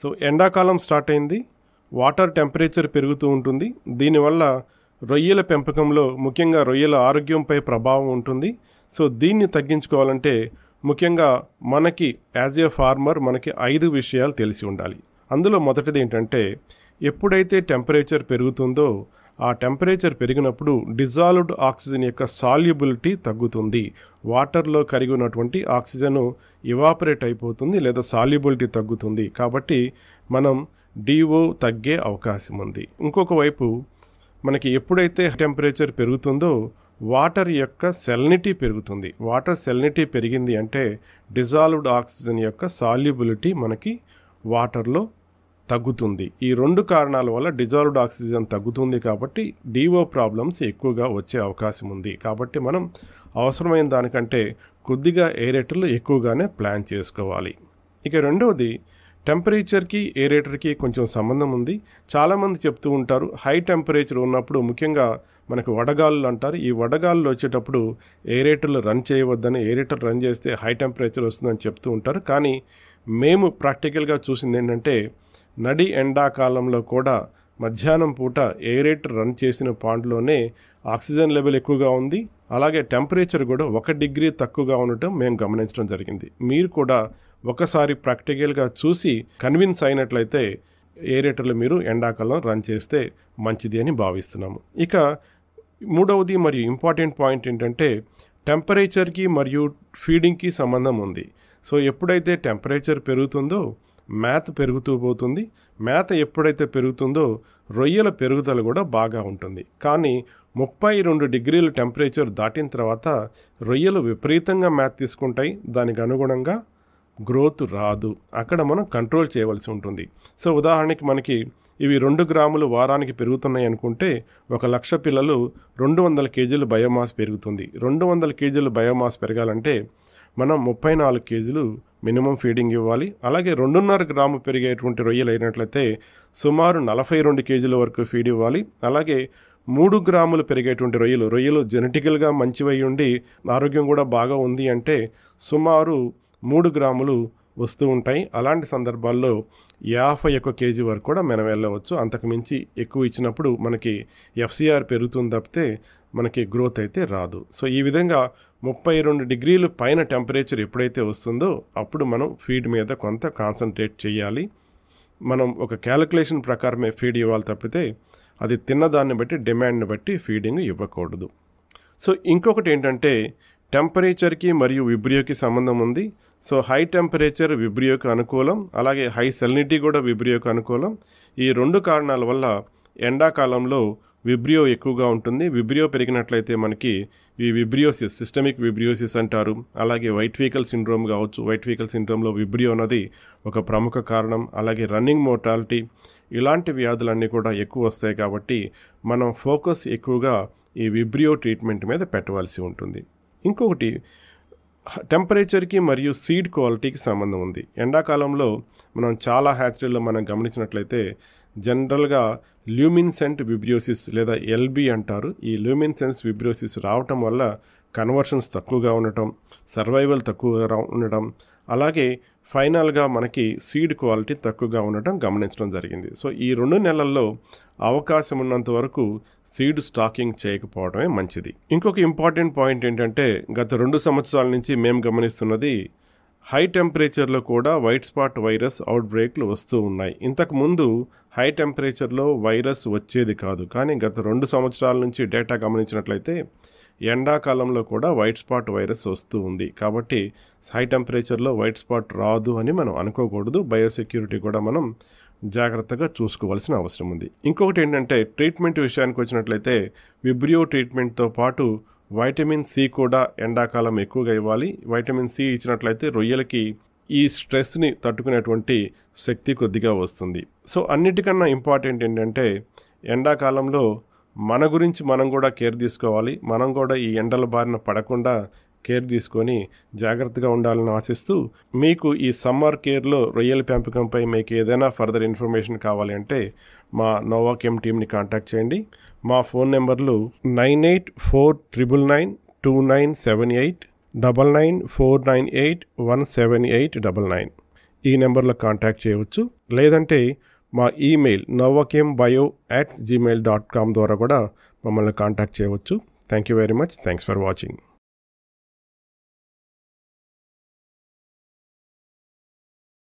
so ఎండాకాలం start అయింది water temperature పెరుగుతూ ఉంటుంది దీనివల్ల రొయ్యల పెంపకంలో ముఖ్యంగా రొయ్యల ఆరోగ్యంపై ప్రభావం ఉంటుంది సో దీన్ని తగ్గించుకోవాలంటే ముఖ్యంగా మనకి యాజ్ ఏ ఫార్మర్ మనకి ఐదు విషయాలు తెలిసి ఉండాలి అందులో మొదటిది ఏంటంటే ఎప్పుడైతే టెంపరేచర్ పెరుగుతుందో ఆ టెంపరేచర్ పెరిగినప్పుడు డిజాల్వ్డ్ ఆక్సిజన్ యొక్క సాల్యుబిలిటీ తగ్గుతుంది వాటర్లో కరిగి ఉన్నటువంటి ఆక్సిజన్ ఇవాపరేట్ అయిపోతుంది లేదా సాల్యుబిలిటీ తగ్గుతుంది కాబట్టి మనం డిఓ తగ్గే అవకాశం ఉంది ఇంకొక వైపు మనకి ఎప్పుడైతే టెంపరేచర్ పెరుగుతుందో వాటర్ యొక్క సెల్నిటీ పెరుగుతుంది వాటర్ సెల్నిటీ పెరిగింది అంటే డిజాల్వ్డ్ ఆక్సిజన్ యొక్క సాల్యుబిలిటీ మనకి వాటర్లో తగ్గుతుంది ఈ రెండు కారణాల వల్ల డిజాల్వ్డ్ ఆక్సిజన్ తగ్గుతుంది కాబట్టి డివో ప్రాబ్లమ్స్ ఎక్కువగా వచ్చే అవకాశం ఉంది కాబట్టి మనం అవసరమైన దానికంటే కొద్దిగా ఎయిరేటర్లు ఎక్కువగానే ప్లాన్ చేసుకోవాలి ఇక రెండవది టెంపరేచర్కి ఏరేటర్కి కొంచెం సంబంధం ఉంది చాలామంది చెప్తూ ఉంటారు హై టెంపరేచర్ ఉన్నప్పుడు ముఖ్యంగా మనకు వడగాళ్ళు అంటారు ఈ వడగాళ్ళు వచ్చేటప్పుడు ఏరేటర్లు రన్ చేయవద్దని ఏరేటర్ రన్ చేస్తే హై టెంపరేచర్ వస్తుందని చెప్తూ ఉంటారు కానీ మేము ప్రాక్టికల్గా చూసింది ఏంటంటే నడి ఎండాకాలంలో కూడా మధ్యాహ్నం పూట ఏరేటర్ రన్ చేసిన పాండ్లోనే ఆక్సిజన్ లెవెల్ ఎక్కువగా ఉంది అలాగే టెంపరేచర్ కూడా ఒక డిగ్రీ తక్కువగా ఉండటం మేము గమనించడం జరిగింది మీరు కూడా ఒకసారి ప్రాక్టికల్గా చూసి కన్విన్స్ అయినట్లయితే ఏరియేటర్లు మీరు ఎండాకాలం రన్ చేస్తే మంచిది అని భావిస్తున్నాము ఇక మూడవది మరియు ఇంపార్టెంట్ పాయింట్ ఏంటంటే టెంపరేచర్కి మరియు ఫీడింగ్కి సంబంధం ఉంది సో ఎప్పుడైతే టెంపరేచర్ పెరుగుతుందో మేత పెరుగుతూ పోతుంది మేత ఎప్పుడైతే పెరుగుతుందో రొయ్యల పెరుగుదల కూడా బాగా ఉంటుంది కానీ ముప్పై రెండు డిగ్రీల టెంపరేచర్ దాటిన తర్వాత రొయ్యలు విపరీతంగా మేత తీసుకుంటాయి దానికి అనుగుణంగా గ్రోత్ రాదు అక్కడ మనం కంట్రోల్ చేయవలసి ఉంటుంది సో ఉదాహరణకి మనకి ఇవి రెండు గ్రాములు వారానికి పెరుగుతున్నాయి అనుకుంటే ఒక లక్ష పిల్లలు రెండు వందల కేజీలు బయోమాస్ పెరుగుతుంది రెండు వందల కేజీలు బయోమాస్ పెరగాలంటే మనం ముప్పై నాలుగు కేజీలు మినిమం ఫీడింగ్ ఇవ్వాలి అలాగే రెండున్నర గ్రాము పెరిగేటువంటి రొయ్యలు అయినట్లయితే సుమారు నలభై రెండు కేజీల వరకు ఫీడ్ ఇవ్వాలి అలాగే మూడు గ్రాములు పెరిగేటువంటి రొయ్యలు రొయ్యలు జెనెటికల్గా మంచివై ఉండి ఆరోగ్యం కూడా బాగా ఉంది అంటే సుమారు మూడు గ్రాములు వస్తూ ఉంటాయి అలాంటి సందర్భాల్లో యాభై ఒక్క కేజీ వరకు కూడా మనం వెళ్ళవచ్చు అంతకుమించి ఎక్కువ ఇచ్చినప్పుడు మనకి ఎఫ్సిఆర్ పెరుగుతుంది తప్పితే మనకి గ్రోత్ అయితే రాదు సో ఈ విధంగా ముప్పై రెండు డిగ్రీలు పైన టెంపరేచర్ ఎప్పుడైతే వస్తుందో అప్పుడు మనం ఫీడ్ మీద కొంత కాన్సన్ట్రేట్ చేయాలి మనం ఒక క్యాలిక్యులేషన్ ప్రకారమే ఫీడ్ ఇవ్వాలి తప్పితే అది తిన్నదాన్ని బట్టి డిమాండ్ని బట్టి ఫీడింగ్ ఇవ్వకూడదు సో ఇంకొకటి ఏంటంటే టెంపరేచర్కి మరియు విబ్రియోకి సంబంధం ఉంది సో హై టెంపరేచర్ విబ్రియోకి అనుకూలం అలాగే హై సెలినిటీ కూడా విబ్రియోకి అనుకూలం ఈ రెండు కారణాల వల్ల ఎండాకాలంలో విబ్రియో ఎక్కువగా ఉంటుంది విబ్రియో పెరిగినట్లయితే మనకి ఈ విబ్రియోసిస్ సిస్టమిక్ విబ్రియోసిస్ అంటారు అలాగే వైట్ వెహికల్ సిండ్రోమ్ కావచ్చు వైట్ వెహికల్ సిండ్రోమ్లో విబ్రియో అన్నది ఒక ప్రముఖ కారణం అలాగే రన్నింగ్ మోర్టాలిటీ ఇలాంటి వ్యాధులన్నీ కూడా ఎక్కువ వస్తాయి కాబట్టి మనం ఫోకస్ ఎక్కువగా ఈ విబ్రియో ట్రీట్మెంట్ మీద పెట్టవలసి ఉంటుంది ఇంకొకటి టెంపరేచర్కి మరియు సీడ్ క్వాలిటీకి సంబంధం ఉంది ఎండాకాలంలో మనం చాలా హ్యాచరీలో మనం గమనించినట్లయితే జనరల్గా ల్యూమిన్సెంట్ విబ్రియోసిస్ లేదా ఎల్బి అంటారు ఈ ల్యూమిన్సెన్స్ విబ్రియోసిస్ రావటం వల్ల కన్వర్షన్స్ తక్కువగా ఉండటం సర్వైవల్ తక్కువగా ఉండటం అలాగే ఫైనల్గా మనకి సీడ్ క్వాలిటీ తక్కువగా ఉండటం గమనించడం జరిగింది సో ఈ రెండు నెలల్లో అవకాశం ఉన్నంత వరకు సీడ్ స్టాకింగ్ చేయకపోవడమే మంచిది ఇంకొక ఇంపార్టెంట్ పాయింట్ ఏంటంటే గత రెండు సంవత్సరాల నుంచి మేము గమనిస్తున్నది హై టెంపరేచర్లో కూడా వైట్ స్పాట్ వైరస్ అవుట్ బ్రేక్లు వస్తూ ఉన్నాయి ఇంతకుముందు హై టెంపరేచర్లో వైరస్ వచ్చేది కాదు కానీ గత రెండు సంవత్సరాల నుంచి డేటా గమనించినట్లయితే ఎండాకాలంలో కూడా వైట్ స్పాట్ వైరస్ వస్తూ ఉంది కాబట్టి హై టెంపరేచర్లో వైట్ స్పాట్ రాదు అని మనం అనుకోకూడదు బయోసెక్యూరిటీ కూడా మనం జాగ్రత్తగా చూసుకోవాల్సిన అవసరం ఉంది ఇంకొకటి ఏంటంటే ట్రీట్మెంట్ విషయానికి వచ్చినట్లయితే విబ్రియో ట్రీట్మెంట్తో పాటు వైటమిన్ సి కూడా ఎండాకాలం ఎక్కువగా ఇవ్వాలి వైటమిన్ సి ఇచ్చినట్లయితే రొయ్యలకి ఈ స్ట్రెస్ని తట్టుకునేటువంటి శక్తి కొద్దిగా వస్తుంది సో అన్నిటికన్నా ఇంపార్టెంట్ ఏంటంటే ఎండాకాలంలో మన గురించి మనం కూడా కేర్ తీసుకోవాలి మనం కూడా ఈ ఎండల బారిన పడకుండా కేర్ తీసుకొని జాగ్రత్తగా ఉండాలని ఆశిస్తూ మీకు ఈ సమ్మర్ కేర్లో రొయ్యల పెంపకంపై మీకు ఏదైనా ఫర్దర్ ఇన్ఫర్మేషన్ కావాలి అంటే మా కెమ్ టీమ్ని కాంటాక్ట్ చేయండి మా ఫోన్ నెంబర్లు nine eight four triple nine two nine seven eight double nine four nine eight one seven eight double nine ఈ నెంబర్లో కాంటాక్ట్ చేయవచ్చు లేదంటే మా ఈమెయిల్ నవ్వకేం bio at gmail dot com ద్వారా కూడా మమ్మల్ని కాంటాక్ట్ చేయవచ్చు thank you very much thanks for watching